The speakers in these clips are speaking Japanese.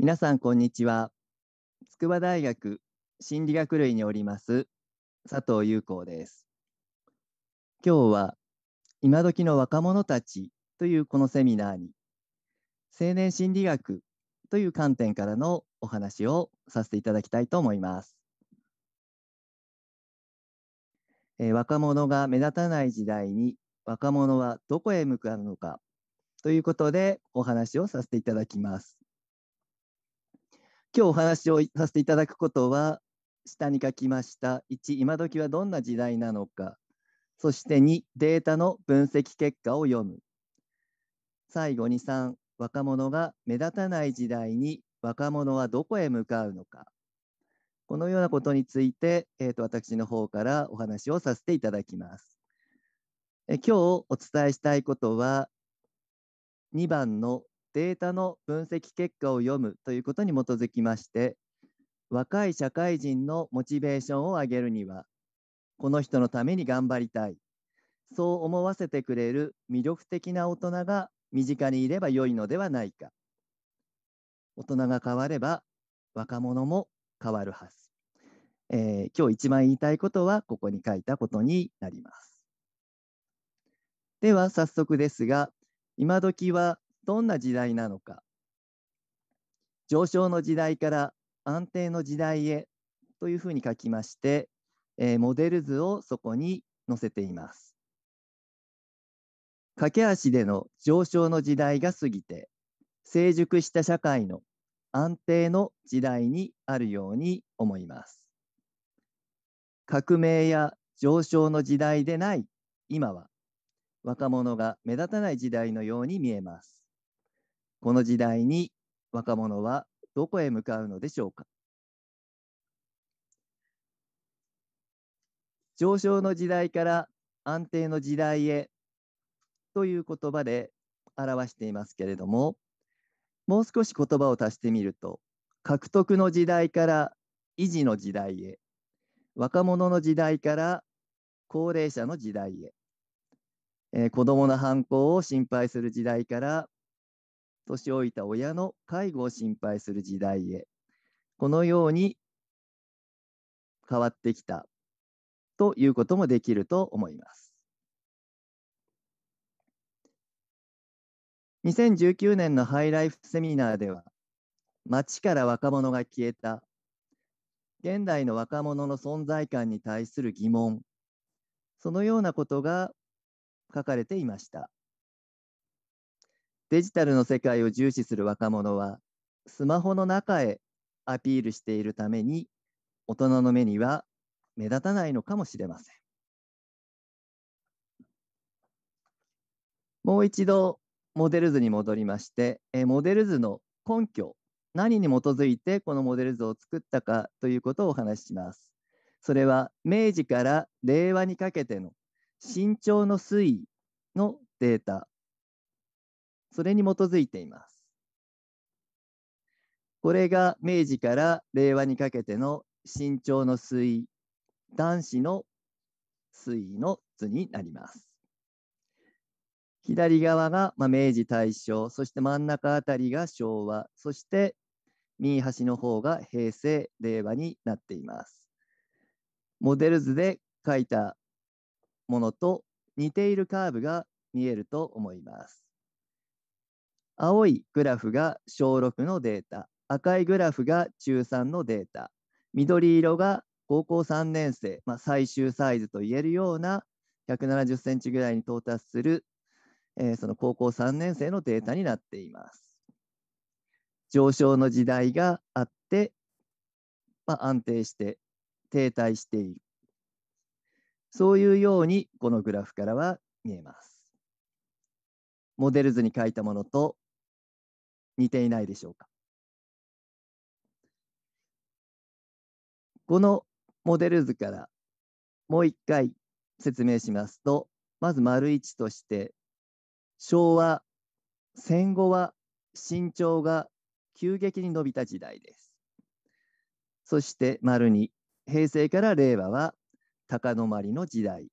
皆さん、こんにちは。筑波大学心理学類におります佐藤優子です。今日は、今時の若者たちというこのセミナーに、青年心理学という観点からのお話をさせていただきたいと思います。えー、若者が目立たない時代に、若者はどこへ向かうのかということでお話をさせていただきます。今日お話をさせていただくことは下に書きました1今時はどんな時代なのかそして2データの分析結果を読む最後に3若者が目立たない時代に若者はどこへ向かうのかこのようなことについて、えーと、と私の方からお話をさせていただきます。え今日お伝えしたいことは2番のデータの分析結果を読むということに基づきまして若い社会人のモチベーションを上げるにはこの人のために頑張りたいそう思わせてくれる魅力的な大人が身近にいれば良いのではないか大人が変われば若者も変わるはず、えー、今日一番言いたいことはここに書いたことになりますでは早速ですが今時はどんな時代なのか上昇の時代から安定の時代へというふうに書きまして、えー、モデル図をそこに載せています。駆け足での上昇の時代が過ぎて成熟した社会の安定の時代にあるように思います。革命や上昇の時代でない今は若者が目立たない時代のように見えます。この時代に若者はどこへ向かうのでしょうか上昇の時代から安定の時代へという言葉で表していますけれどももう少し言葉を足してみると獲得の時代から維持の時代へ若者の時代から高齢者の時代へ、えー、子どもの反抗を心配する時代から年老いた親の介護を心配する時代へ、このように変わってきたということもできると思います。2019年のハイライフセミナーでは、街から若者が消えた、現代の若者の存在感に対する疑問、そのようなことが書かれていました。デジタルの世界を重視する若者はスマホの中へアピールしているために大人の目には目立たないのかもしれません。もう一度モデル図に戻りましてモデル図の根拠何に基づいてこのモデル図を作ったかということをお話しします。それは明治から令和にかけての身長の推移のデータそれに基づいています。これが明治から令和にかけての身長の推移、男子の推移の図になります。左側が、まあ、明治大正、そして真ん中あたりが昭和、そして右端の方が平成、令和になっています。モデル図で書いたものと似ているカーブが見えると思います。青いグラフが小6のデータ、赤いグラフが中3のデータ、緑色が高校3年生、まあ、最終サイズといえるような170センチぐらいに到達する、えー、その高校3年生のデータになっています。上昇の時代があって、まあ、安定して停滞している。そういうようにこのグラフからは見えます。モデル図に書いたものと似ていないでしょうか。このモデル図からもう一回説明しますと、まず丸一として、昭和、戦後は身長が急激に伸びた時代です。そして丸二、平成から令和は高止まりの時代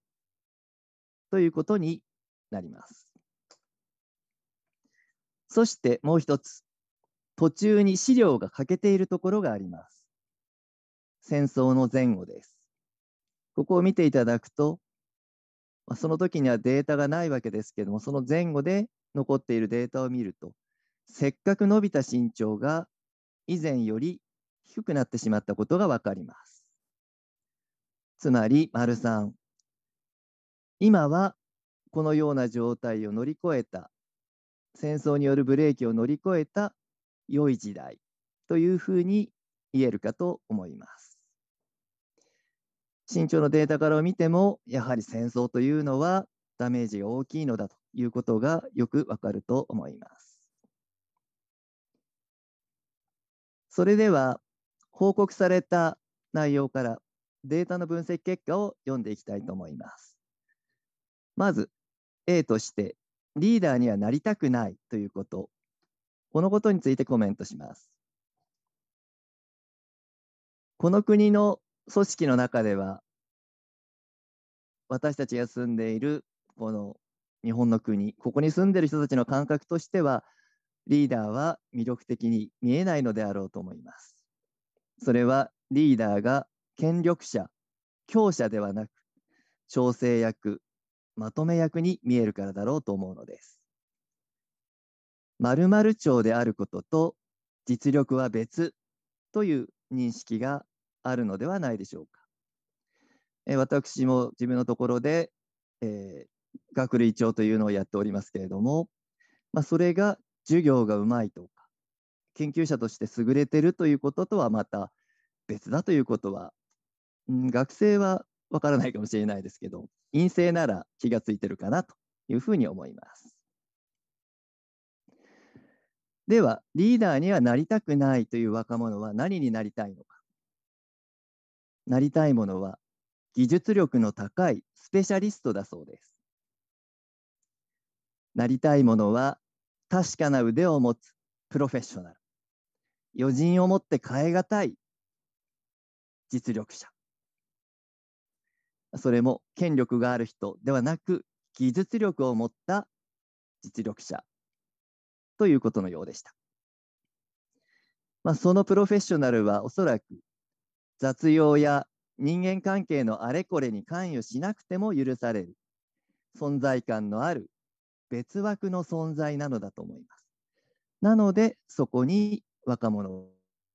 ということになります。そしてもう一つ、途中に資料が欠けているところがあります。戦争の前後です。ここを見ていただくと、まその時にはデータがないわけですけども、その前後で残っているデータを見ると、せっかく伸びた身長が以前より低くなってしまったことがわかります。つまり、丸3。今はこのような状態を乗り越えた戦争によるブレーキを乗り越えた良い時代というふうに言えるかと思います。身長のデータから見ても、やはり戦争というのはダメージが大きいのだということがよくわかると思います。それでは、報告された内容からデータの分析結果を読んでいきたいと思います。まず、A としてリーダーにはなりたくないということ、このことについてコメントします。この国の組織の中では、私たちが住んでいるこの日本の国、ここに住んでいる人たちの感覚としては、リーダーは魅力的に見えないのであろうと思います。それはリーダーが権力者、強者ではなく、調整役、まとめ役に見えるからだろうと思うのです。まる町であることと実力は別という認識があるのではないでしょうか。え私も自分のところで、えー、学類長というのをやっておりますけれども、まあ、それが授業がうまいとか研究者として優れてるということとはまた別だということは、うん、学生はわからないかもしれないですけど、陰性なら気がついてるかなというふうに思います。では、リーダーにはなりたくないという若者は何になりたいのか。なりたいものは技術力の高いスペシャリストだそうです。なりたいものは確かな腕を持つプロフェッショナル。余人をもって変えがたい実力者。それも権力がある人ではなく、技術力を持った実力者ということのようでした。まあ、そのプロフェッショナルはおそらく雑用や人間関係のあれこれに関与しなくても許される存在感のある別枠の存在なのだと思います。なのでそこに若者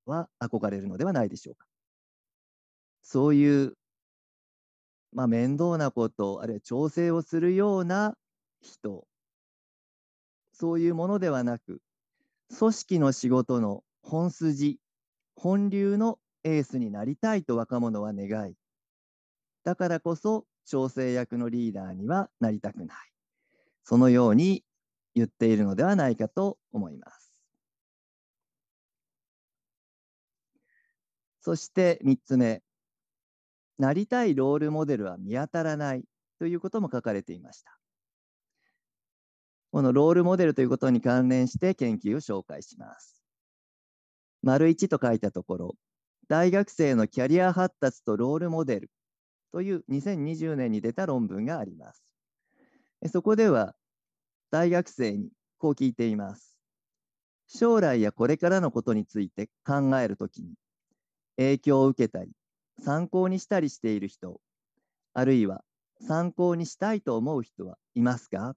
は憧れるのではないでしょうか。そういうまあ、面倒なことあるいは調整をするような人そういうものではなく組織の仕事の本筋本流のエースになりたいと若者は願いだからこそ調整役のリーダーにはなりたくないそのように言っているのではないかと思います。そして3つ目なりたいロールモデルは見当たらないということも書かれていました。このロールモデルということに関連して研究を紹介します。丸1と書いたところ、大学生のキャリア発達とロールモデルという2020年に出た論文があります。そこでは、大学生にこう聞いています。将来やこれからのことについて考えるときに、影響を受けたり、参考にしたりしている人、あるいは参考にしたいと思う人はいますか、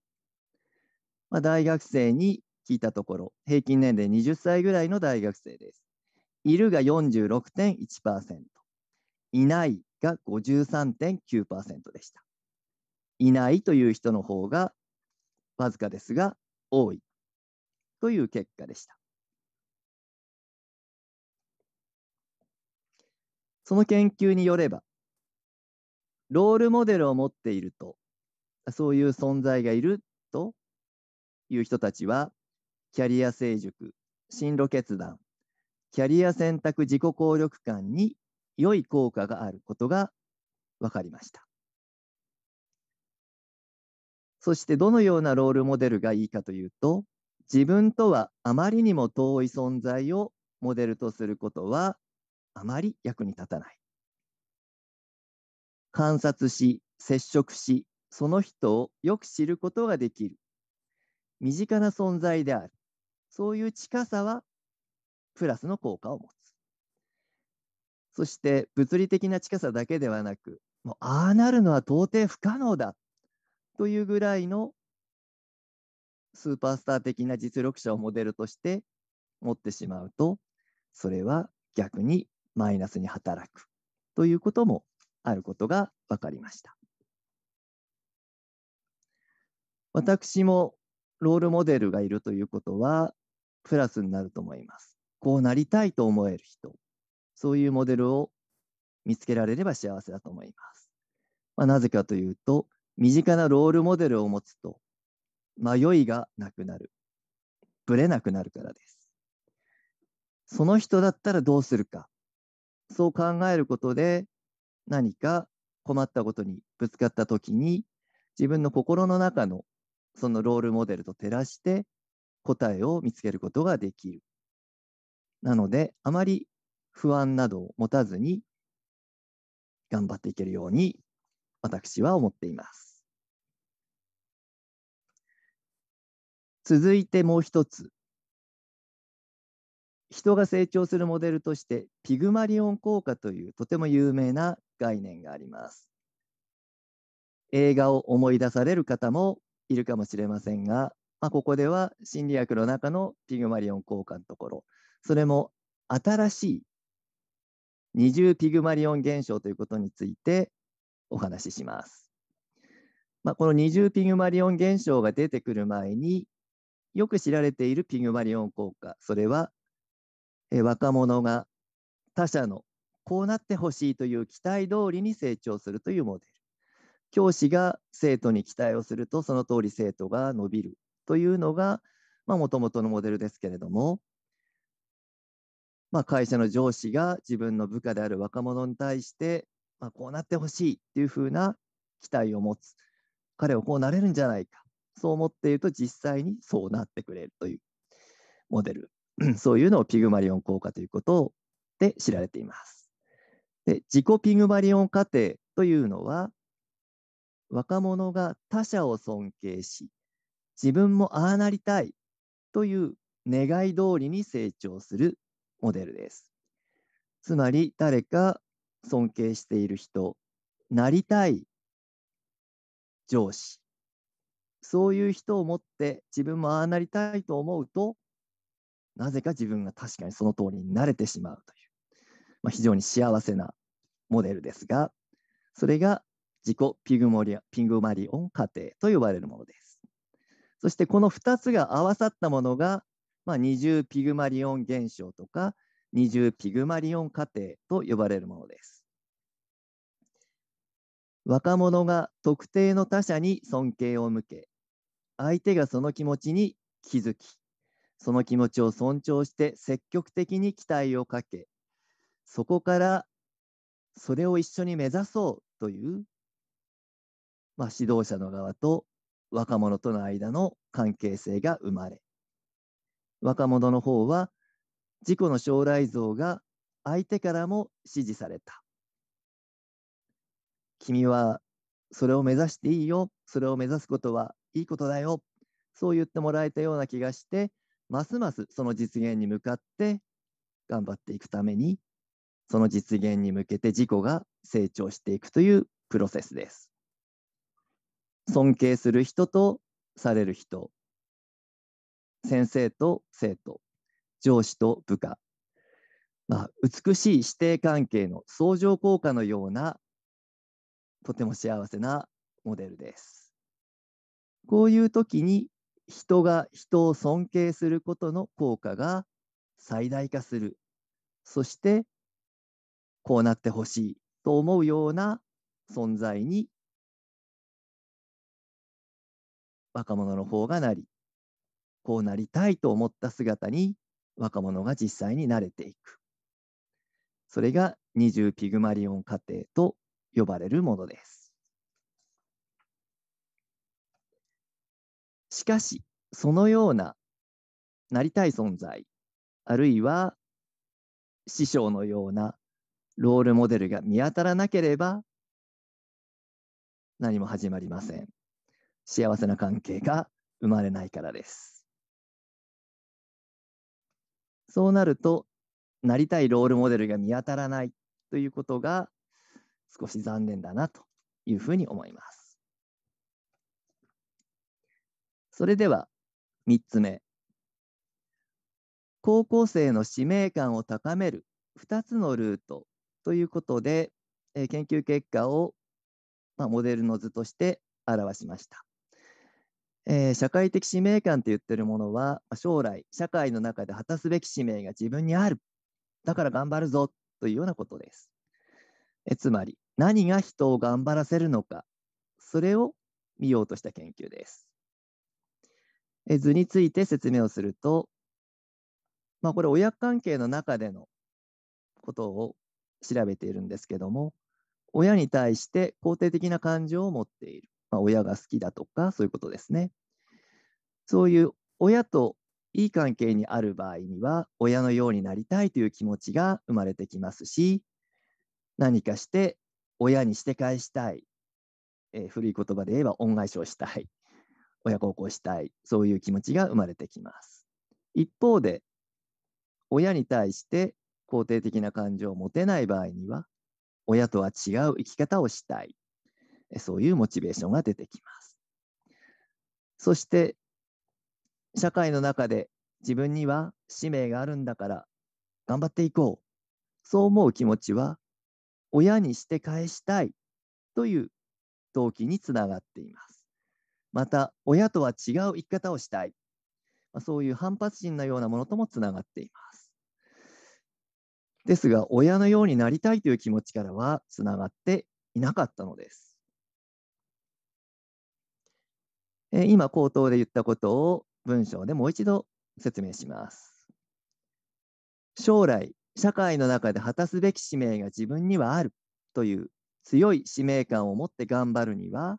まあ、大学生に聞いたところ、平均年齢20歳ぐらいの大学生です。いるが46.1%、いないが53.9%でした。いないという人の方がわずかですが多いという結果でした。その研究によれば、ロールモデルを持っていると、そういう存在がいるという人たちは、キャリア成熟、進路決断、キャリア選択自己効力感に良い効果があることが分かりました。そしてどのようなロールモデルがいいかというと、自分とはあまりにも遠い存在をモデルとすることはあまり役に立たない。観察し、接触し、その人をよく知ることができる。身近な存在である。そういう近さは、プラスの効果を持つ。そして、物理的な近さだけではなく、もう、ああなるのは到底不可能だ。というぐらいのスーパースター的な実力者をモデルとして持ってしまうと、それは逆にマイナスに働くということもあることが分かりました。私もロールモデルがいるということはプラスになると思います。こうなりたいと思える人、そういうモデルを見つけられれば幸せだと思います。まあ、なぜかというと、身近なロールモデルを持つと迷いがなくなる。ぶれなくなるからです。その人だったらどうするか。そう考えることで何か困ったことにぶつかった時に自分の心の中のそのロールモデルと照らして答えを見つけることができる。なので、あまり不安などを持たずに頑張っていけるように私は思っています。続いてもう一つ。人が成長するモデルとしてピグマリオン効果というとても有名な概念があります映画を思い出される方もいるかもしれませんが、まあ、ここでは心理学の中のピグマリオン効果のところそれも新しい二重ピグマリオン現象ということについてお話しします、まあ、この二重ピグマリオン現象が出てくる前によく知られているピグマリオン効果それは若者が他者のこうなってほしいという期待通りに成長するというモデル教師が生徒に期待をするとその通り生徒が伸びるというのがもともとのモデルですけれども、まあ、会社の上司が自分の部下である若者に対して、まあ、こうなってほしいというふうな期待を持つ彼はこうなれるんじゃないかそう思っていると実際にそうなってくれるというモデル そういうのをピグマリオン効果ということで知られています。で自己ピグマリオン過程というのは若者が他者を尊敬し自分もああなりたいという願い通りに成長するモデルです。つまり誰か尊敬している人なりたい上司そういう人を持って自分もああなりたいと思うとなぜか自分が確かにその通りに慣れてしまうという、まあ、非常に幸せなモデルですが、それが自己ピグモリアピグマリオン過程と呼ばれるものです。そしてこの2つが合わさったものが、まあ、二重ピグマリオン現象とか二重ピグマリオン過程と呼ばれるものです。若者が特定の他者に尊敬を向け、相手がその気持ちに気づき、その気持ちを尊重して積極的に期待をかけ、そこからそれを一緒に目指そうという、まあ、指導者の側と若者との間の関係性が生まれ、若者の方は自己の将来像が相手からも支持された。君はそれを目指していいよ。それを目指すことはいいことだよ。そう言ってもらえたような気がして、ますますその実現に向かって頑張っていくために、その実現に向けて自己が成長していくというプロセスです。尊敬する人とされる人、先生と生徒、上司と部下、まあ、美しい師弟関係の相乗効果のようなとても幸せなモデルです。こういう時に人が人を尊敬することの効果が最大化する。そして、こうなってほしいと思うような存在に若者の方がなり、こうなりたいと思った姿に若者が実際に慣れていく。それが二重ピグマリオン過程と呼ばれるものです。しかし、そのようななりたい存在、あるいは師匠のようなロールモデルが見当たらなければ、何も始まりません。幸せな関係が生まれないからです。そうなると、なりたいロールモデルが見当たらないということが少し残念だなというふうに思います。それでは3つ目。高校生の使命感を高める2つのルートということで、え研究結果を、まモデルの図として表しました。え社会的使命感と言ってるものは、将来、社会の中で果たすべき使命が自分にある。だから頑張るぞというようなことです。えつまり、何が人を頑張らせるのか、それを見ようとした研究です。図について説明をすると、まあ、これ親関係の中でのことを調べているんですけども、親に対して肯定的な感情を持っている。まあ、親が好きだとか、そういうことですね。そういう親といい関係にある場合には、親のようになりたいという気持ちが生まれてきますし、何かして親にして返したい、えー、古い言葉で言えば恩返しをしたい親孝行したい、そういう気持ちが生まれてきます。一方で、親に対して肯定的な感情を持てない場合には、親とは違う生き方をしたい、そういうモチベーションが出てきます。そして、社会の中で自分には使命があるんだから頑張っていこう。そう思う気持ちは、親にして返したいという動機につながっています。また親とは違う生き方をしたい、まあ、そういう反発心のようなものともつながっています。ですが親のようになりたいという気持ちからはつながっていなかったのです。え今口頭で言ったことを文章でもう一度説明します。将来社会の中で果たすべき使命が自分にはあるという強い使命感を持って頑張るには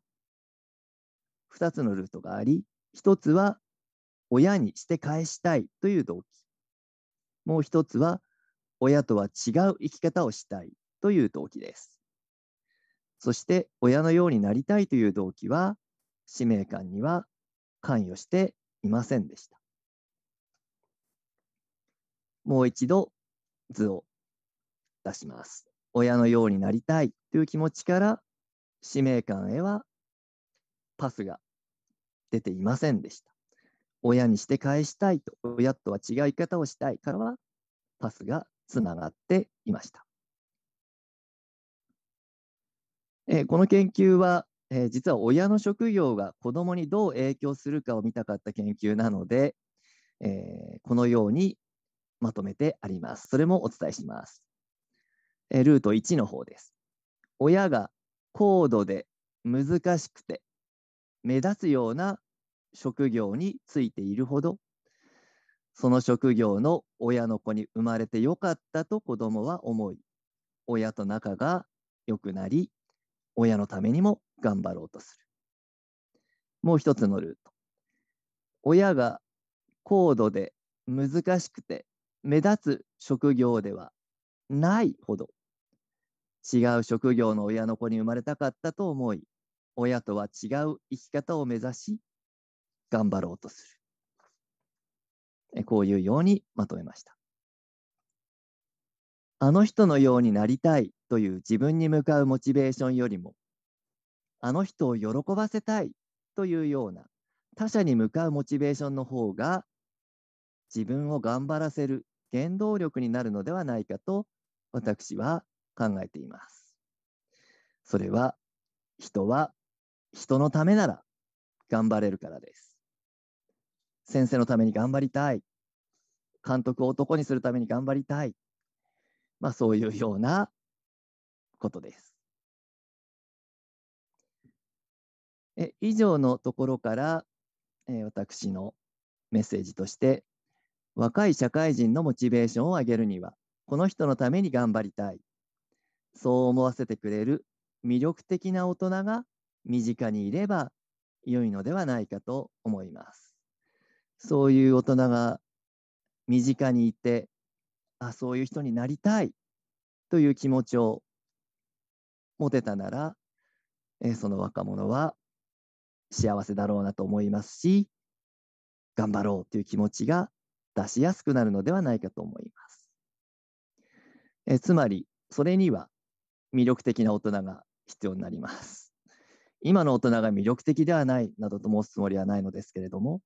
2つのルートがあり、1つは親にして返したいという動機。もう1つは親とは違う生き方をしたいという動機です。そして親のようになりたいという動機は使命感には関与していませんでした。もう一度図を出します。親のようになりたいという気持ちから使命感へはパスが出ていませんでした。親にして返したいと、親とは違う言い方をしたいからは、パスがつながっていました。えー、この研究は、えー、実は親の職業が子どもにどう影響するかを見たかった研究なので、えー、このようにまとめてあります。それもお伝えします。えルート1の方です。親が高度で難しくて目立つような職業についているほどその職業の親の子に生まれてよかったと子供は思い親と仲が良くなり親のためにも頑張ろうとするもう一つのルート親が高度で難しくて目立つ職業ではないほど違う職業の親の子に生まれたかったと思い親とは違う生き方を目指し頑張ろうとする。こういうようにまとめました。あの人のようになりたいという自分に向かうモチベーションよりも、あの人を喜ばせたいというような他者に向かうモチベーションの方が自分を頑張らせる原動力になるのではないかと私は考えています。それは人は人のためなら頑張れるからです。先生のために頑張りたい。監督を男にするために頑張りたい。まあそういうようなことです。え以上のところから、え私のメッセージとして、若い社会人のモチベーションを上げるには、この人のために頑張りたい。そう思わせてくれる魅力的な大人が身近にいれば良いのではないかと思います。そういう大人が身近にいて、あ、そういう人になりたいという気持ちを持てたなら、えその若者は幸せだろうなと思いますし、頑張ろうという気持ちが出しやすくなるのではないかと思います。えつまり、それには魅力的な大人が必要になります。今の大人が魅力的ではないなどと申すつもりはないのですけれども、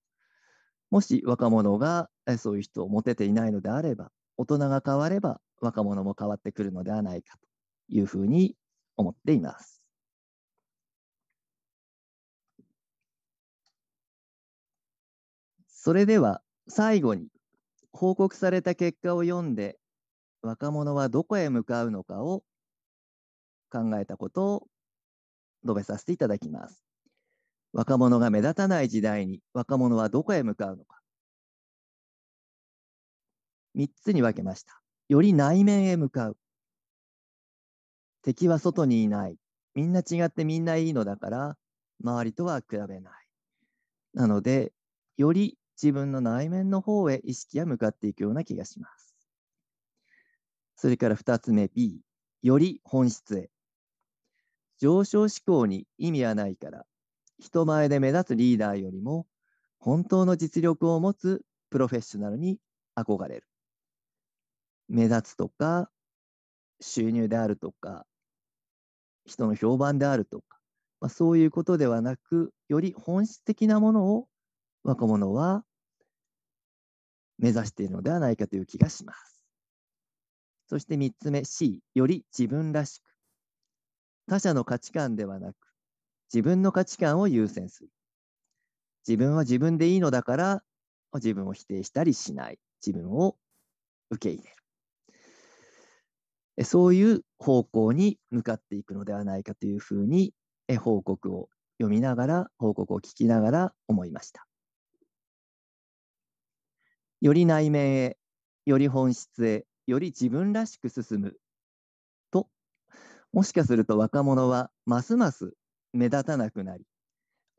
もし若者がそういう人を持てていないのであれば、大人が変われば若者も変わってくるのではないかというふうに思っています。それでは最後に報告された結果を読んで若者はどこへ向かうのかを考えたことを述べさせていただきます。若者が目立たない時代に若者はどこへ向かうのか。3つに分けました。より内面へ向かう。敵は外にいない。みんな違ってみんないいのだから、周りとは比べない。なので、より自分の内面の方へ意識は向かっていくような気がします。それから2つ目 B、より本質へ。上昇志向に意味はないから、人前で目立つリーダーよりも本当の実力を持つプロフェッショナルに憧れる。目立つとか、収入であるとか、人の評判であるとか、まあ、そういうことではなく、より本質的なものを若者は目指しているのではないかという気がします。そして3つ目 C、より自分らしく。他者の価値観ではなく、自分の価値観を優先する。自分は自分でいいのだから、自分を否定したりしない。自分を受け入れる。そういう方向に向かっていくのではないかというふうに、報告を読みながら、報告を聞きながら思いました。より内面へ、より本質へ、より自分らしく進むと、もしかすると若者はますます目立たなくなり、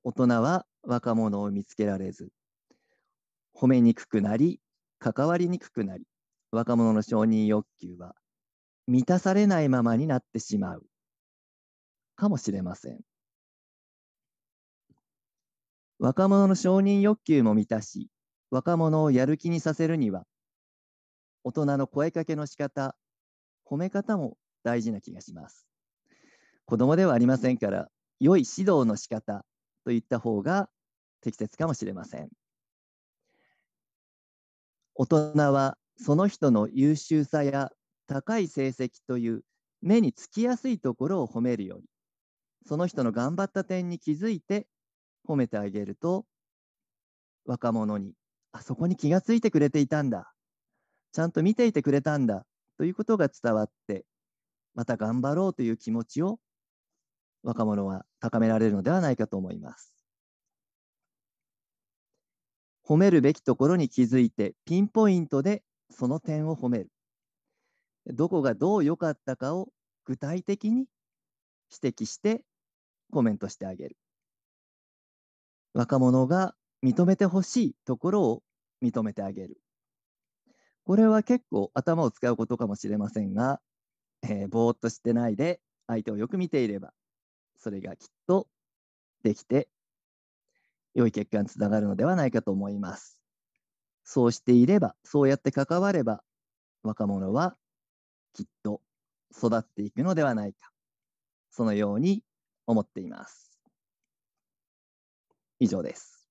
大人は若者を見つけられず、褒めにくくなり、関わりにくくなり、若者の承認欲求は満たされないままになってしまうかもしれません。若者の承認欲求も満たし、若者をやる気にさせるには、大人の声かけの仕方、褒め方も大事な気がします。子供ではありませんから、良い指導の仕方といった方が適切かもしれません。大人はその人の優秀さや高い成績という目につきやすいところを褒めるよりその人の頑張った点に気づいて褒めてあげると若者にあそこに気がついてくれていたんだちゃんと見ていてくれたんだということが伝わってまた頑張ろうという気持ちを若者は高められるのではないかと思います。褒めるべきところに気づいてピンポイントでその点を褒める。どこがどう良かったかを具体的に指摘してコメントしてあげる。若者が認めてほしいところを認めてあげる。これは結構頭を使うことかもしれませんが、えー、ぼーっとしてないで相手をよく見ていればそれがきっとできて、良い結果につながるのではないかと思います。そうしていれば、そうやって関われば、若者はきっと育っていくのではないか。そのように思っています。以上です。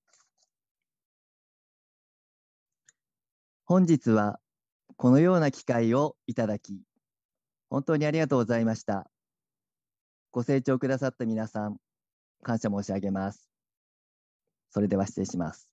本日はこのような機会をいただき、本当にありがとうございました。ご清聴くださった皆さん、感謝申し上げます。それでは失礼します。